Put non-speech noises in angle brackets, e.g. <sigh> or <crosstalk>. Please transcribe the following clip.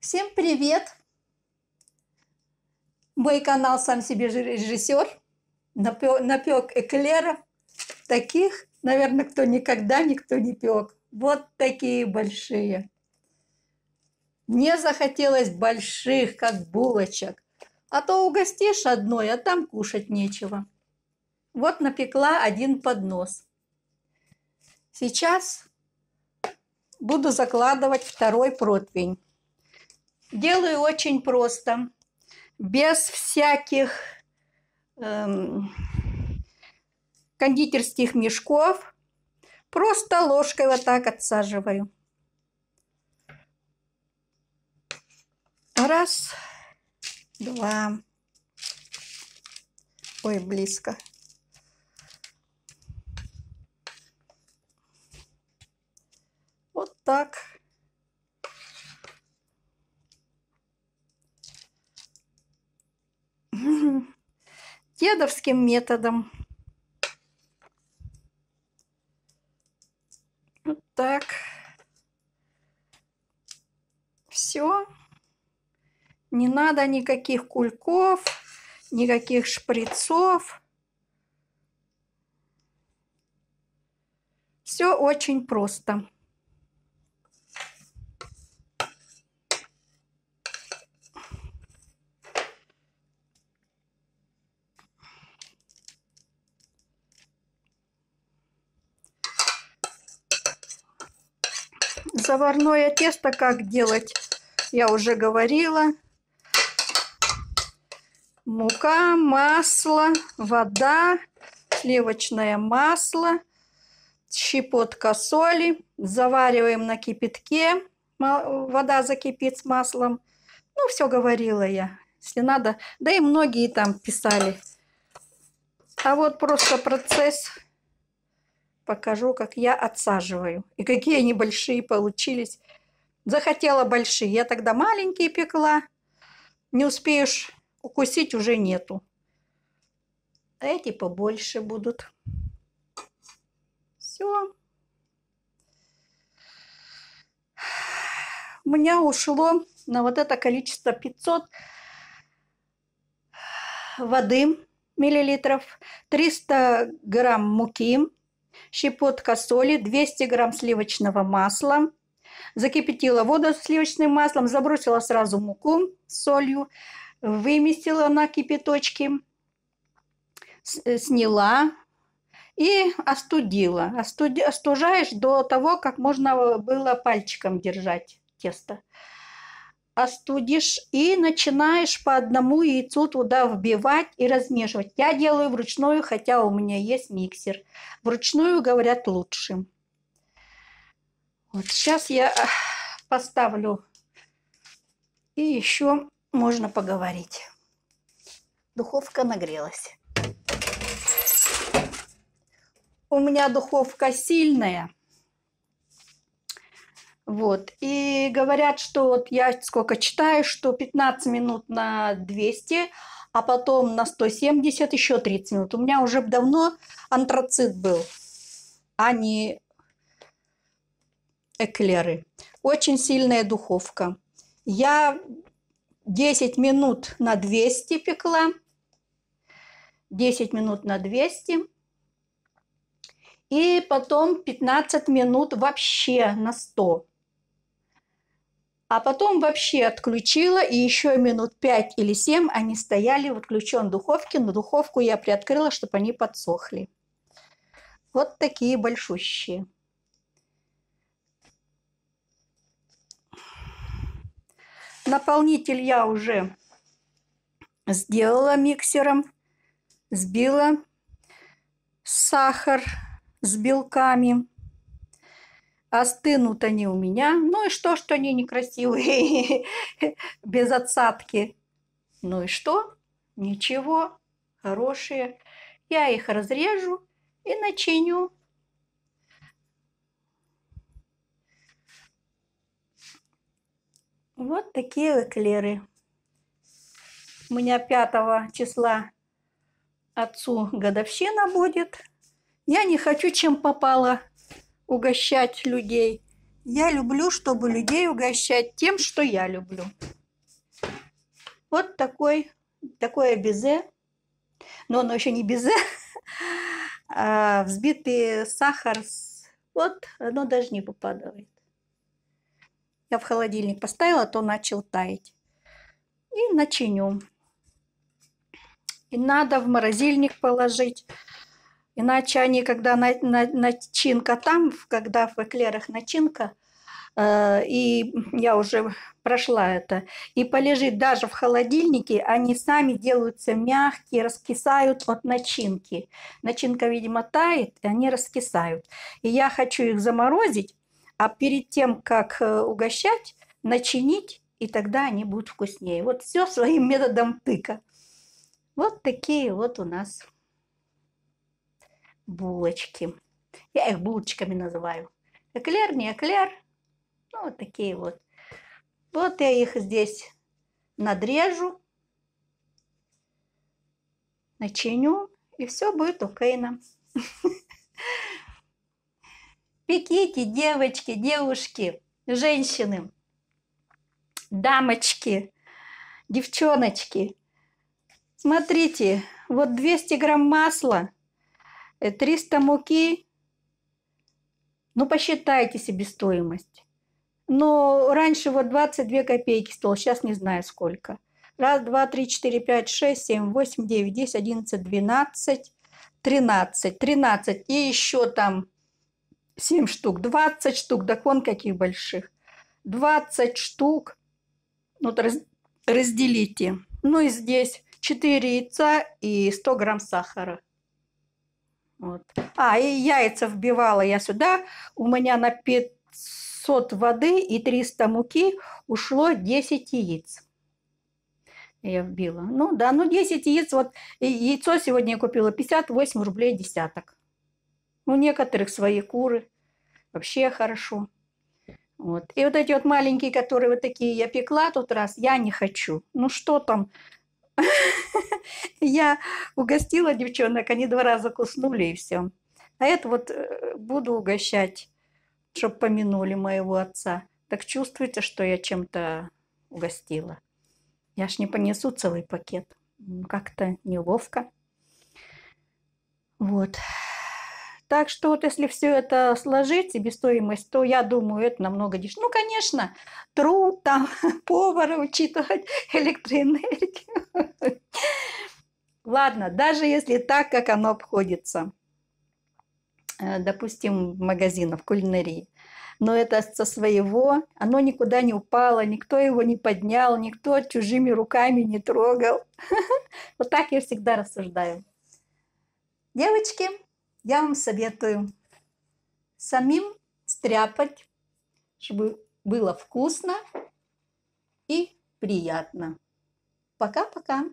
Всем привет! Мой канал «Сам себе режиссер» напек Эклера таких, наверное, кто никогда никто не пек. Вот такие большие. Мне захотелось больших, как булочек. А то угостишь одной, а там кушать нечего. Вот напекла один поднос. Сейчас буду закладывать второй противень. Делаю очень просто, без всяких эм, кондитерских мешков. Просто ложкой вот так отсаживаю. Раз, два. Ой, близко. Дедовским методом. Вот так. Все. Не надо никаких кульков, никаких шприцов. Все очень просто. Заварное тесто как делать, я уже говорила. Мука, масло, вода, сливочное масло, щепотка соли. Завариваем на кипятке. Вода закипит с маслом. Ну, все говорила я. Если надо. Да и многие там писали. А вот просто процесс покажу, как я отсаживаю. И какие они большие получились. Захотела большие. Я тогда маленькие пекла. Не успеешь укусить, уже нету. эти побольше будут. Все. У меня ушло на вот это количество 500 воды миллилитров, 300 грамм муки, щепотка соли, 200 грамм сливочного масла. Закипятила воду с сливочным маслом, забросила сразу муку с солью, выместила на кипяточке, э, сняла и остудила. Остуди, остужаешь до того, как можно было пальчиком держать тесто остудишь и начинаешь по одному яйцу туда вбивать и размешивать. Я делаю вручную, хотя у меня есть миксер. Вручную, говорят, лучше. Вот сейчас я а, поставлю и еще можно поговорить. Духовка нагрелась. У меня духовка сильная – вот. И говорят, что вот я сколько читаю, что 15 минут на 200, а потом на 170 еще 30 минут. У меня уже давно антрацит был, а не эклеры. Очень сильная духовка. Я 10 минут на 200 пекла. 10 минут на 200. И потом 15 минут вообще на 100 а потом вообще отключила, и еще минут пять или семь они стояли в отключен духовке, но духовку я приоткрыла, чтобы они подсохли. Вот такие большущие. Наполнитель я уже сделала миксером, сбила сахар с белками остынут а они у меня. Ну и что, что они некрасивые, <laughs> без отсадки. Ну и что? Ничего, хорошие. Я их разрежу и начиню. Вот такие эклеры. У меня 5 числа отцу годовщина будет. Я не хочу, чем попало, угощать людей. Я люблю, чтобы людей угощать тем, что я люблю. Вот такой, такое безе. Но оно еще не безе. <laughs> А взбитый сахар. Вот оно даже не попадает. Я в холодильник поставила, а то начал таять. И начиню. И надо в морозильник положить Иначе они, когда на, на, начинка там, когда в эклерах начинка, э, и я уже прошла это, и полежит даже в холодильнике, они сами делаются мягкие, раскисают от начинки. Начинка, видимо, тает, и они раскисают. И я хочу их заморозить, а перед тем, как э, угощать, начинить, и тогда они будут вкуснее. Вот все своим методом тыка. Вот такие вот у нас булочки. Я их булочками называю. Эклер, не эклер. Ну, вот такие вот. Вот я их здесь надрежу, начиню, и все будет окейно. <laughs> Пеките, девочки, девушки, женщины, дамочки, девчоночки. Смотрите, вот 200 грамм масла – 300 э, муки, ну, посчитайте себестоимость. Но раньше вот 22 копейки стоил, сейчас не знаю сколько. Раз, два, три, четыре, пять, шесть, семь, восемь, девять, десять, одиннадцать, двенадцать, тринадцать, тринадцать. И еще там семь штук, двадцать штук, да вон каких больших. Двадцать штук, вот раз, разделите. Ну и здесь четыре яйца и сто грамм сахара. Вот. А, и яйца вбивала я сюда. У меня на 500 воды и 300 муки ушло 10 яиц. Я вбила. Ну да, ну 10 яиц. Вот яйцо сегодня я купила 58 рублей десяток. У некоторых свои куры. Вообще хорошо. Вот. И вот эти вот маленькие, которые вот такие я пекла тут раз, я не хочу. Ну что там, <laughs> Я угостила девчонок, они два раза куснули и все. А это вот э, буду угощать, чтобы помянули моего отца. Так чувствуется, что я чем-то угостила. Я ж не понесу целый пакет. Как-то неловко. Вот. Так что вот если все это сложить, себестоимость, то я думаю, это намного дешевле. Ну, конечно, труд, там, <laughs> повара учитывать, <laughs> электроэнергию. <laughs> Ладно, даже если так, как оно обходится, э, допустим, в в кулинарии, но это со своего, оно никуда не упало, никто его не поднял, никто чужими руками не трогал. Вот так я всегда рассуждаю. Девочки, я вам советую самим стряпать, чтобы было вкусно и приятно. Пока-пока!